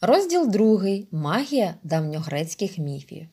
Розділ 2. Магія давньогрецьких міфів.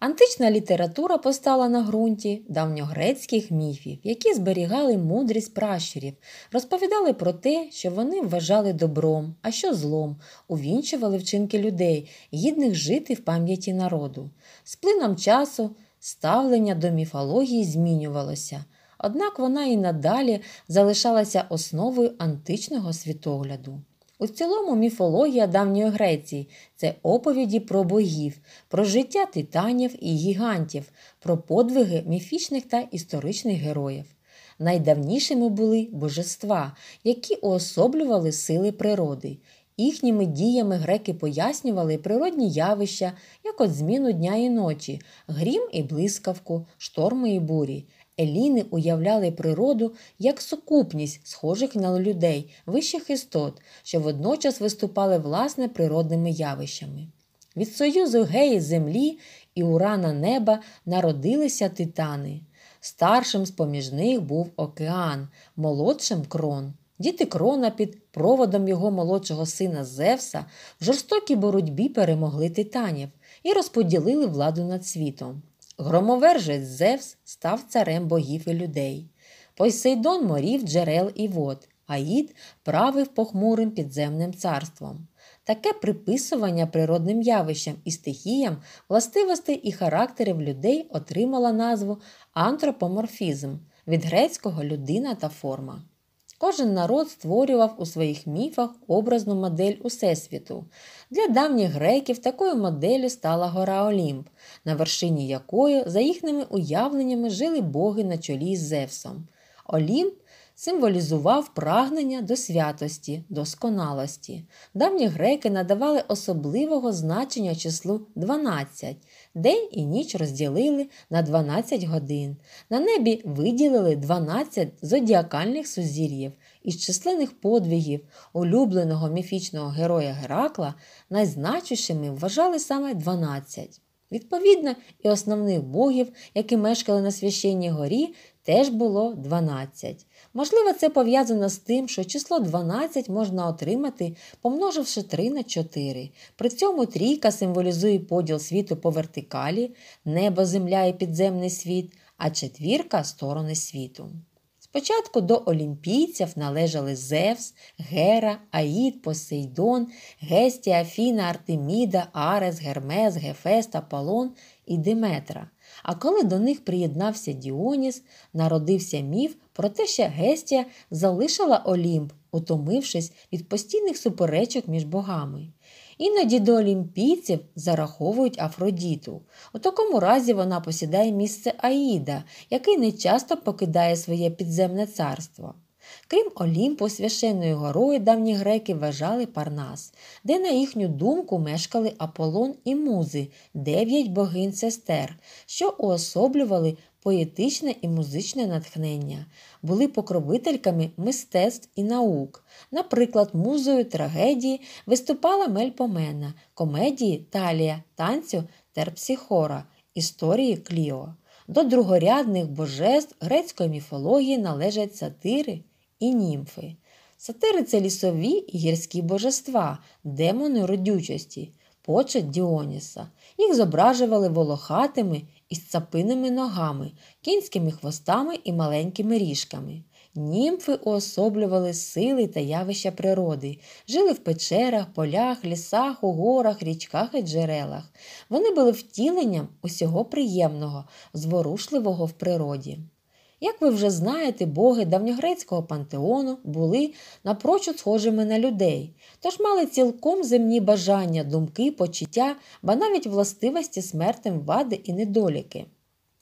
Антична література постала на ґрунті давньогрецьких міфів, які зберігали мудрість пращурів, розповідали про те, що вони вважали добром, а що злом, увінчували вчинки людей, гідних жити в пам'яті народу. З плином часу ставлення до міфології змінювалося, однак вона і надалі залишалася основою античного світогляду. У цілому міфологія давньої Греції це оповіді про богів, про життя титанів і гігантів, про подвиги міфічних та історичних героїв. Найдавнішими були божества, які уособлювали сили природи. Їхніми діями греки пояснювали природні явища, як от зміну дня і ночі, грім і блискавку, шторми і бурі. Еліни уявляли природу як сукупність схожих на людей, вищих істот, що водночас виступали власне природними явищами. Від союзу геї землі і урана неба народилися титани. Старшим з поміж них був океан, молодшим крон. Діти крона під проводом його молодшого сина Зевса в жорстокій боротьбі перемогли титанів і розподілили владу над світом. Громовержець Зевс став царем богів і людей. Посейдон морів джерел і вод, Аїд правив похмурим підземним царством. Таке приписування природним явищам і стихіям, властивостей і характерів людей отримало назву антропоморфізм від грецького людина та форма. Кожен народ створював у своїх міфах образну модель Усесвіту. Для давніх греків такою моделлю стала гора Олімп, на вершині якої, за їхніми уявленнями, жили боги на чолі з Зевсом. Олімп символізував прагнення до святості, досконалості. Давні греки надавали особливого значення числу 12. День і ніч розділили на 12 годин. На небі виділили 12 зодіакальних сузір'їв із численних подвігів улюбленого міфічного героя Геракла найзначущими вважали саме 12. Відповідно, і основних богів, які мешкали на священній горі, теж було 12. Можливо, це пов'язано з тим, що число 12 можна отримати, помноживши 3 на 4. При цьому трійка символізує поділ світу по вертикалі, небо, земля і підземний світ, а четвірка сторони світу. Спочатку до олімпійців належали Зевс, Гера, Аїд, Посейдон, Гестія, Афіна, Артеміда, Арес, Гермес, Гефест, Аполлон і Диметра. А коли до них приєднався Діоніс, народився міф про те, що Гестія залишила Олімп, утомившись від постійних суперечок між богами. Іноді до олімпійців зараховують Афродіту. У такому разі вона посідає місце Аїда, який нечасто покидає своє підземне царство. Крім Олімпу, священною горою давні греки вважали Парнас, де, на їхню думку, мешкали Аполлон і музи, дев'ять богинь сестер, що уособлювали поетичне і музичне натхнення, були покровительками мистецтв і наук. Наприклад, музою трагедії виступала Мельпомена, комедії Талія, танцю Терпсіхора, історії Кліо. До другорядних божеств грецької міфології належать сатири і німфи. Сатири це лісові і гірські божества, демони родючості, почет Діоніса. Їх зображували волохатими із цапиними ногами, кінськими хвостами і маленькими ріжками. Німфи уособлювали сили та явища природи, жили в печерах, полях, лісах, у горах, річках і джерелах. Вони були втіленням усього приємного, зворушливого в природі. Як ви вже знаєте, боги давньогрецького пантеону були напрочуд схожими на людей, тож мали цілком земні бажання, думки, почуття, ба навіть властивості смертим вади і недоліки.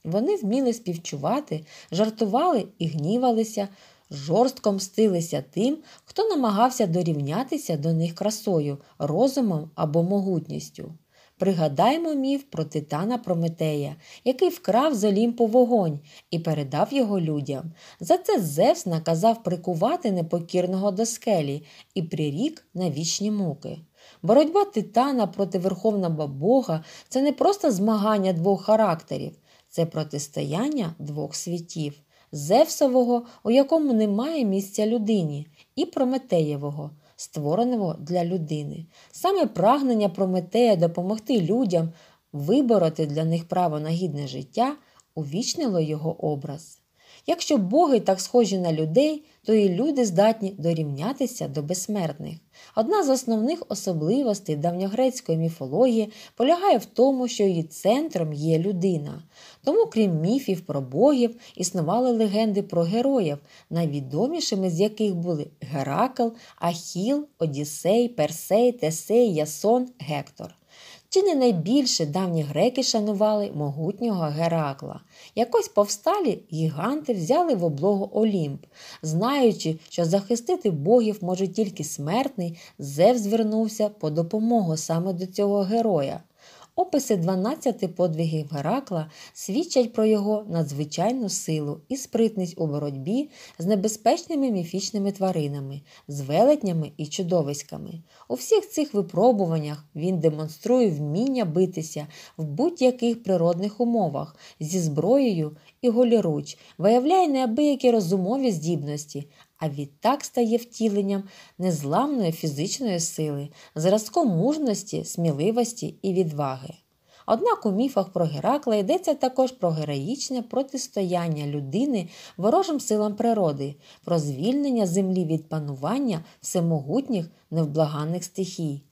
Вони вміли співчувати, жартували і гнівалися, жорстко мстилися тим, хто намагався дорівнятися до них красою, розумом або могутністю. Пригадаймо міф про титана Прометея, який вкрав з Олімпу вогонь і передав його людям. За це Зевс наказав прикувати непокірного до скелі і прирік на вічні муки. Боротьба титана проти верховного Бога це не просто змагання двох характерів, це протистояння двох світів Зевсового, у якому немає місця людині, і Прометеєвого створеного для людини. Саме прагнення Прометея допомогти людям вибороти для них право на гідне життя увічнило його образ. Якщо боги так схожі на людей, то і люди здатні дорівнятися до безсмертних. Одна з основних особливостей давньогрецької міфології полягає в тому, що її центром є людина. Тому, крім міфів про богів, існували легенди про героїв, найвідомішими з яких були Геракл, Ахіл, Одіссей, Персей, Тесей, Ясон, Гектор. Чи не найбільше давні греки шанували могутнього Геракла? Якось повсталі гіганти взяли в облогу Олімп. Знаючи, що захистити богів може тільки смертний, Зев звернувся по допомогу саме до цього героя. Описи 12 подвигів Геракла свідчать про його надзвичайну силу і спритність у боротьбі з небезпечними міфічними тваринами, з велетнями і чудовиськами. У всіх цих випробуваннях він демонструє вміння битися в будь-яких природних умовах зі зброєю і голіруч, виявляє неабиякі розумові здібності, а відтак стає втіленням незламної фізичної сили, зразком мужності, сміливості і відваги. Однак у міфах про Геракла йдеться також про героїчне протистояння людини ворожим силам природи, про звільнення землі від панування всемогутніх невблаганних стихій.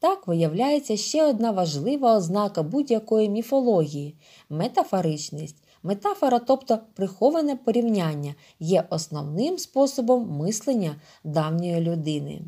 Так виявляється ще одна важлива ознака будь-якої міфології метафоричність, Метафора, тобто приховане порівняння, є основним способом мислення давньої людини.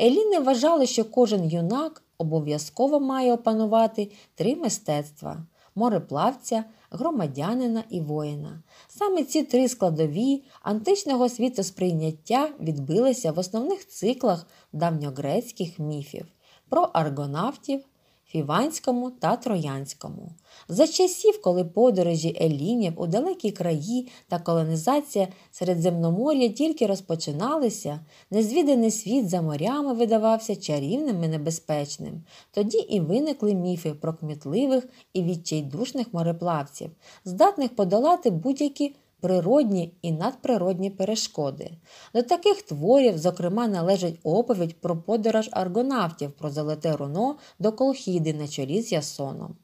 Еліни вважали, що кожен юнак обов'язково має опанувати три мистецтва мореплавця, громадянина і воїна. Саме ці три складові античного світосприйняття відбилися в основних циклах давньогрецьких міфів про аргонавтів, Фіванському та Троянському. За часів, коли подорожі елінів у далекі краї та колонізація Середземномор'я тільки розпочиналися, незвіданий світ за морями видавався чарівним і небезпечним. Тоді і виникли міфи про кмітливих і відчайдушних мореплавців, здатних подолати будь-які природні і надприродні перешкоди. До таких творів, зокрема, належить оповідь про подорож аргонавтів про золоте руно до Колхіди на чолі з Ясоном.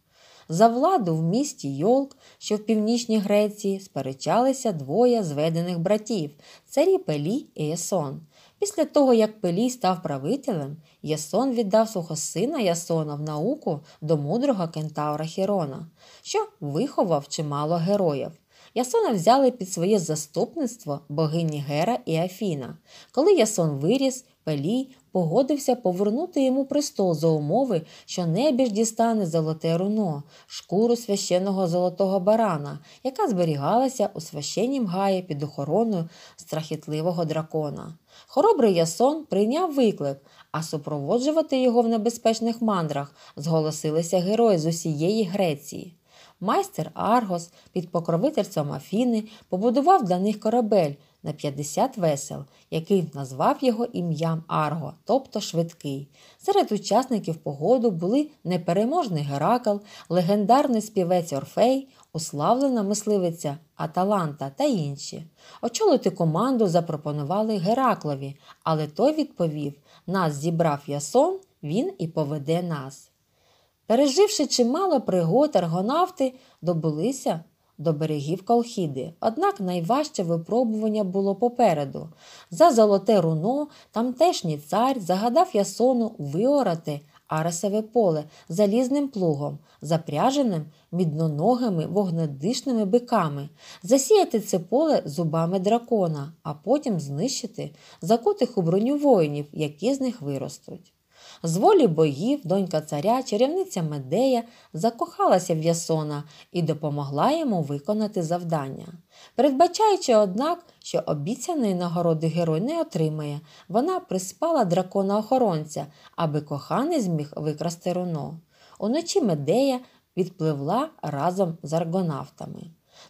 За владу в місті Йолк, що в північній Греції, сперечалися двоє зведених братів царі Пелі і Ясон. Після того, як Пелій став правителем, Ясон віддав свого сина Ясона в науку до мудрого кентавра Хірона, що виховав чимало героїв. Ясона взяли під своє заступництво богині Гера і Афіна. Коли Ясон виріс, Пелій погодився повернути йому престол за умови, що небіж дістане золоте руно, шкуру священного золотого барана, яка зберігалася у священнім гаї під охороною страхітливого дракона. Хоробрий Ясон прийняв виклик, а супроводжувати його в небезпечних мандрах зголосилися герої з усієї Греції майстер Аргос під покровительством Афіни побудував для них корабель на 50 весел, який назвав його ім'ям Арго, тобто швидкий. Серед учасників погоду були непереможний Геракл, легендарний співець Орфей, уславлена мисливиця Аталанта та інші. Очолити команду запропонували Гераклові, але той відповів: нас зібрав ясон, він і поведе нас. Переживши чимало пригод, аргонавти добулися до берегів Колхіди. Однак найважче випробування було попереду. За золоте руно тамтешній цар загадав ясону виорати арасове поле залізним плугом, запряженим мідноногими вогнедишними биками, засіяти це поле зубами дракона, а потім знищити закутих у броню воїнів, які з них виростуть. З волі богів, донька царя, чарівниця Медея закохалася в Ясона і допомогла йому виконати завдання. Передбачаючи, однак, що обіцяної нагороди герой не отримає, вона приспала дракона охоронця, аби коханий зміг викрасти руно. Уночі Медея відпливла разом з аргонавтами.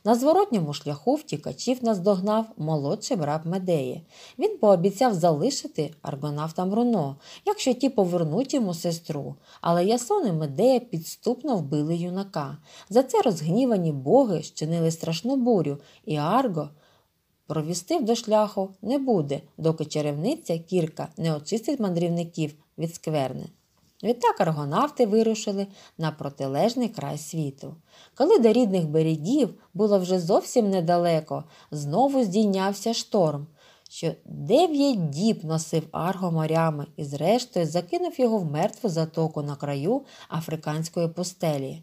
На зворотньому шляху втікачів наздогнав молодший брат Медеї. Він пообіцяв залишити аргонавтам руно, якщо ті повернуть йому сестру. Але Ясон і Медея підступно вбили юнака. За це розгнівані боги щинили страшну бурю, і Арго. Провістив до шляху не буде, доки чарівниця кірка не очистить мандрівників від скверни. Відтак аргонавти вирушили на протилежний край світу. Коли до рідних берегів було вже зовсім недалеко, знову здійнявся шторм, що дев'ять діб носив арго морями і, зрештою, закинув його в мертву затоку на краю африканської пустелі.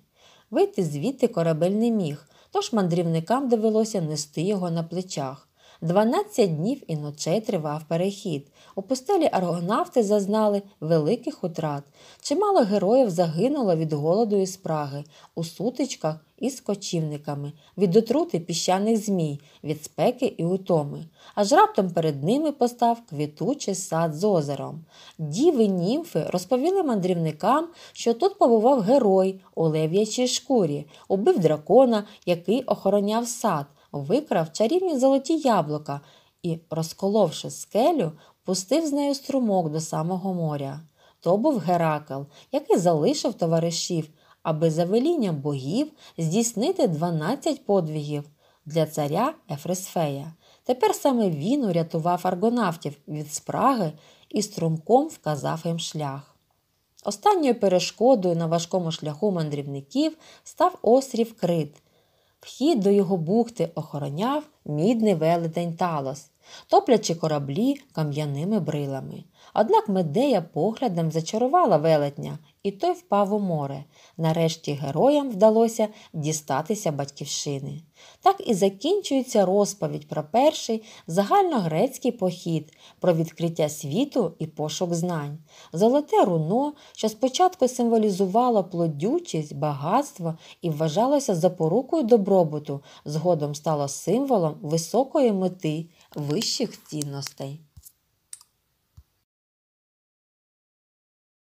Вийти звідти корабель не міг, тож мандрівникам довелося нести його на плечах. 12 днів і ночей тривав перехід. У пустелі аргонавти зазнали великих утрат. Чимало героїв загинуло від голоду і спраги, у сутичках із кочівниками, від отрути піщаних змій, від спеки і утоми. Аж раптом перед ними постав квітучий сад з озером. Діви німфи розповіли мандрівникам, що тут побував герой у лев'ячій шкурі, убив дракона, який охороняв сад викрав чарівні золоті яблука і, розколовши скелю, пустив з нею струмок до самого моря. То був Геракл, який залишив товаришів, аби за велінням богів здійснити 12 подвігів для царя Ефрисфея. Тепер саме він урятував аргонавтів від спраги і струмком вказав їм шлях. Останньою перешкодою на важкому шляху мандрівників став острів Крит, Вхід до його бухти охороняв мідний велетень Талос топлячи кораблі кам'яними брилами. Однак медея поглядом зачарувала велетня, і той впав у море. Нарешті героям вдалося дістатися батьківщини. Так і закінчується розповідь про перший загальногрецький похід, про відкриття світу і пошук знань. Золоте руно, що спочатку символізувало плодючість, багатство і вважалося запорукою добробуту, згодом стало символом високої мети вищих цінностей.